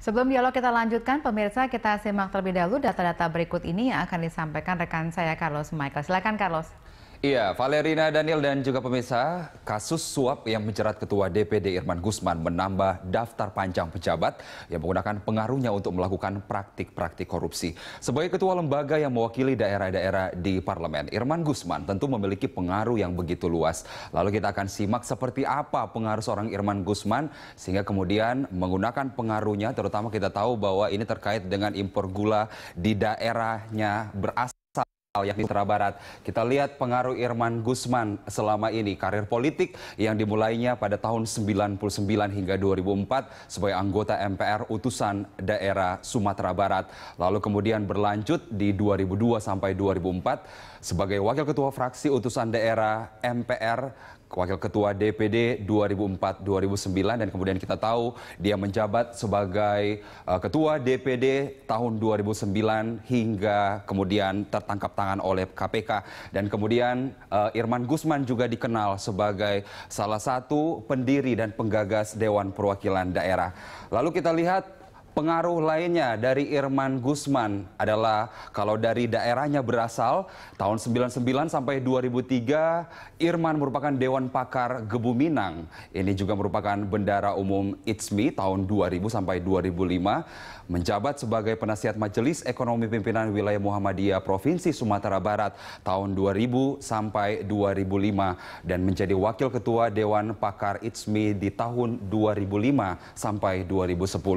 Sebelum dialog kita lanjutkan, pemirsa kita simak terlebih dahulu data-data berikut ini yang akan disampaikan rekan saya Carlos Michael. Silakan Carlos. Iya, Valerina Daniel dan juga pemirsa, kasus suap yang menjerat Ketua DPD Irman Gusman menambah daftar panjang pejabat yang menggunakan pengaruhnya untuk melakukan praktik-praktik korupsi. Sebagai ketua lembaga yang mewakili daerah-daerah di parlemen, Irman Gusman tentu memiliki pengaruh yang begitu luas. Lalu kita akan simak seperti apa pengaruh seorang Irman Gusman sehingga kemudian menggunakan pengaruhnya, terutama kita tahu bahwa ini terkait dengan impor gula di daerahnya berasal yakni Sumatera Barat. Kita lihat pengaruh Irman Gusman selama ini. Karir politik yang dimulainya pada tahun 99 hingga 2004 sebagai anggota MPR utusan daerah Sumatera Barat. Lalu kemudian berlanjut di 2002 sampai 2004 sebagai wakil ketua fraksi utusan daerah MPR Wakil Ketua DPD 2004-2009 dan kemudian kita tahu dia menjabat sebagai eh, Ketua DPD tahun 2009 hingga kemudian tertangkap tangan oleh KPK dan kemudian uh, Irman Gusman juga dikenal sebagai salah satu pendiri dan penggagas Dewan Perwakilan Daerah. Lalu kita lihat Pengaruh lainnya dari Irman Gusman adalah kalau dari daerahnya berasal tahun 99 sampai 2003 Irman merupakan dewan pakar Gebu Minang. Ini juga merupakan bendara umum ITSMI tahun 2000 sampai 2005 menjabat sebagai penasihat Majelis Ekonomi Pimpinan Wilayah Muhammadiyah Provinsi Sumatera Barat tahun 2000 sampai 2005 dan menjadi wakil ketua dewan pakar ITSMI di tahun 2005 sampai 2010.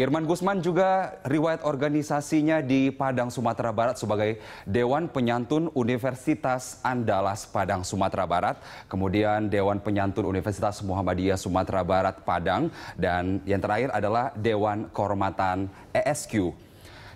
Irman Aman Gusman juga riwayat organisasinya di Padang, Sumatera Barat sebagai Dewan Penyantun Universitas Andalas Padang, Sumatera Barat. Kemudian Dewan Penyantun Universitas Muhammadiyah Sumatera Barat Padang. Dan yang terakhir adalah Dewan Kehormatan ESQ.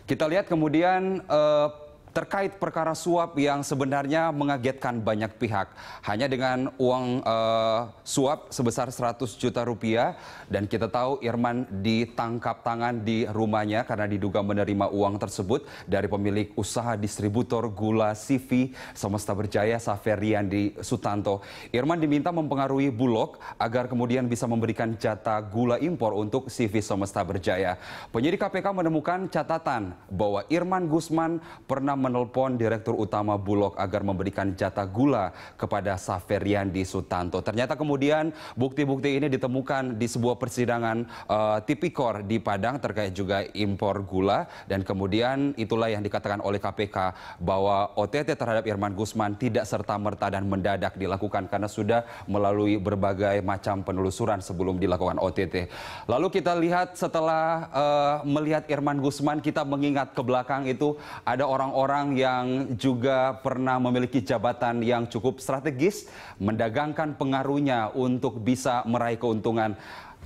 Kita lihat kemudian eh, terkait perkara suap yang sebenarnya mengagetkan banyak pihak. Hanya dengan uang uh, suap sebesar 100 juta rupiah dan kita tahu Irman ditangkap tangan di rumahnya karena diduga menerima uang tersebut dari pemilik usaha distributor gula CV Semesta Berjaya Saferian di Sutanto. Irman diminta mempengaruhi Bulog agar kemudian bisa memberikan jatah gula impor untuk CV Semesta Berjaya. Penyidik KPK menemukan catatan bahwa Irman Gusman pernah menelpon Direktur Utama Bulog agar memberikan jatah gula kepada Saferiandi Sutanto. Ternyata kemudian bukti-bukti ini ditemukan di sebuah persidangan uh, tipikor di Padang terkait juga impor gula dan kemudian itulah yang dikatakan oleh KPK bahwa OTT terhadap Irman Gusman tidak serta-merta dan mendadak dilakukan karena sudah melalui berbagai macam penelusuran sebelum dilakukan OTT. Lalu kita lihat setelah uh, melihat Irman Gusman kita mengingat ke belakang itu ada orang-orang orang yang juga pernah memiliki jabatan yang cukup strategis, mendagangkan pengaruhnya untuk bisa meraih keuntungan.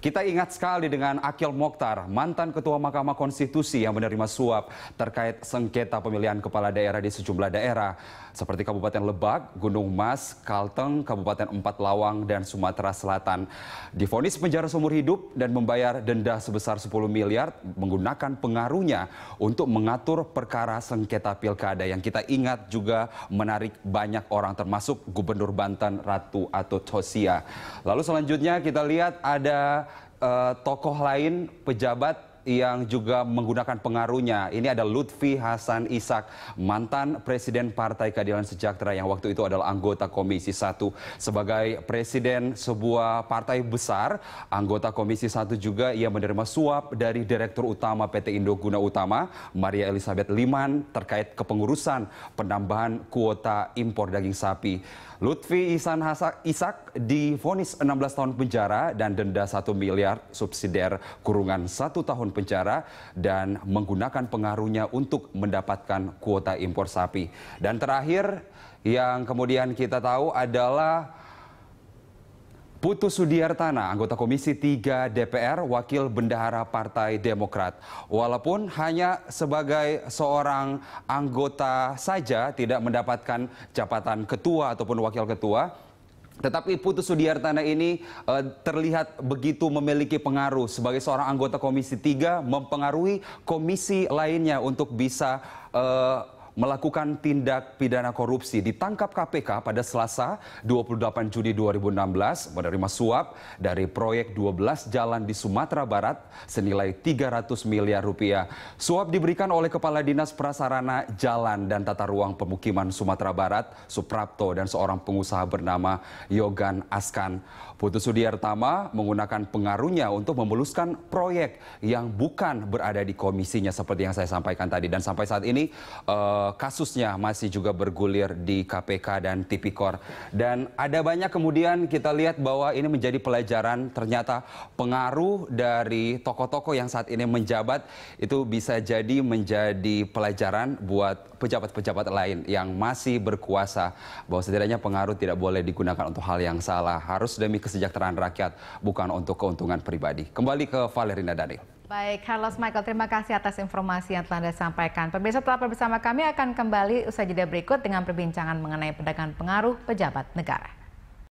Kita ingat sekali dengan Akil Mokhtar, mantan Ketua Mahkamah Konstitusi yang menerima suap terkait sengketa pemilihan kepala daerah di sejumlah daerah seperti Kabupaten Lebak, Gunung Mas, Kalteng, Kabupaten Empat Lawang, dan Sumatera Selatan. Difonis penjara seumur hidup dan membayar denda sebesar 10 miliar menggunakan pengaruhnya untuk mengatur perkara sengketa pilkada yang kita ingat juga menarik banyak orang termasuk Gubernur Banten Ratu Atut Tosia. Lalu selanjutnya kita lihat ada uh, tokoh lain, pejabat yang juga menggunakan pengaruhnya. Ini ada Lutfi Hasan Ishak, mantan Presiden Partai Keadilan Sejahtera yang waktu itu adalah anggota Komisi 1. Sebagai Presiden sebuah partai besar, anggota Komisi 1 juga ia menerima suap dari Direktur Utama PT Indoguna Utama, Maria Elizabeth Liman, terkait kepengurusan penambahan kuota impor daging sapi. Lutfi Isan Hasak, Isak divonis 16 tahun penjara dan denda 1 miliar subsidiar kurungan 1 tahun penjara dan menggunakan pengaruhnya untuk mendapatkan kuota impor sapi. Dan terakhir yang kemudian kita tahu adalah Putu Sudiartana, anggota Komisi 3 DPR, wakil bendahara Partai Demokrat. Walaupun hanya sebagai seorang anggota saja tidak mendapatkan jabatan ketua ataupun wakil ketua, tetapi Putu Sudiartana ini uh, terlihat begitu memiliki pengaruh sebagai seorang anggota Komisi 3 mempengaruhi komisi lainnya untuk bisa uh, melakukan tindak pidana korupsi ditangkap KPK pada Selasa 28 Juni 2016 menerima suap dari proyek 12 jalan di Sumatera Barat senilai 300 miliar rupiah. Suap diberikan oleh Kepala Dinas Prasarana Jalan dan Tata Ruang Pemukiman Sumatera Barat Suprapto dan seorang pengusaha bernama Yogan Askan. Putu Sudiartama menggunakan pengaruhnya untuk memuluskan proyek yang bukan berada di komisinya seperti yang saya sampaikan tadi dan sampai saat ini uh, Eh, kasusnya masih juga bergulir di KPK dan Tipikor. Dan ada banyak kemudian kita lihat bahwa ini menjadi pelajaran ternyata pengaruh dari tokoh-tokoh yang saat ini menjabat itu bisa jadi menjadi pelajaran buat pejabat-pejabat lain yang masih berkuasa bahwa setidaknya pengaruh tidak boleh digunakan untuk hal yang salah. Harus demi kesejahteraan rakyat bukan untuk keuntungan pribadi. Kembali ke Valerina Daniel. Baik, Carlos Michael, terima kasih atas informasi yang telah Anda sampaikan. Pemirsa telah bersama kami akan kembali usai jeda berikut dengan perbincangan mengenai pedagang pengaruh pejabat negara.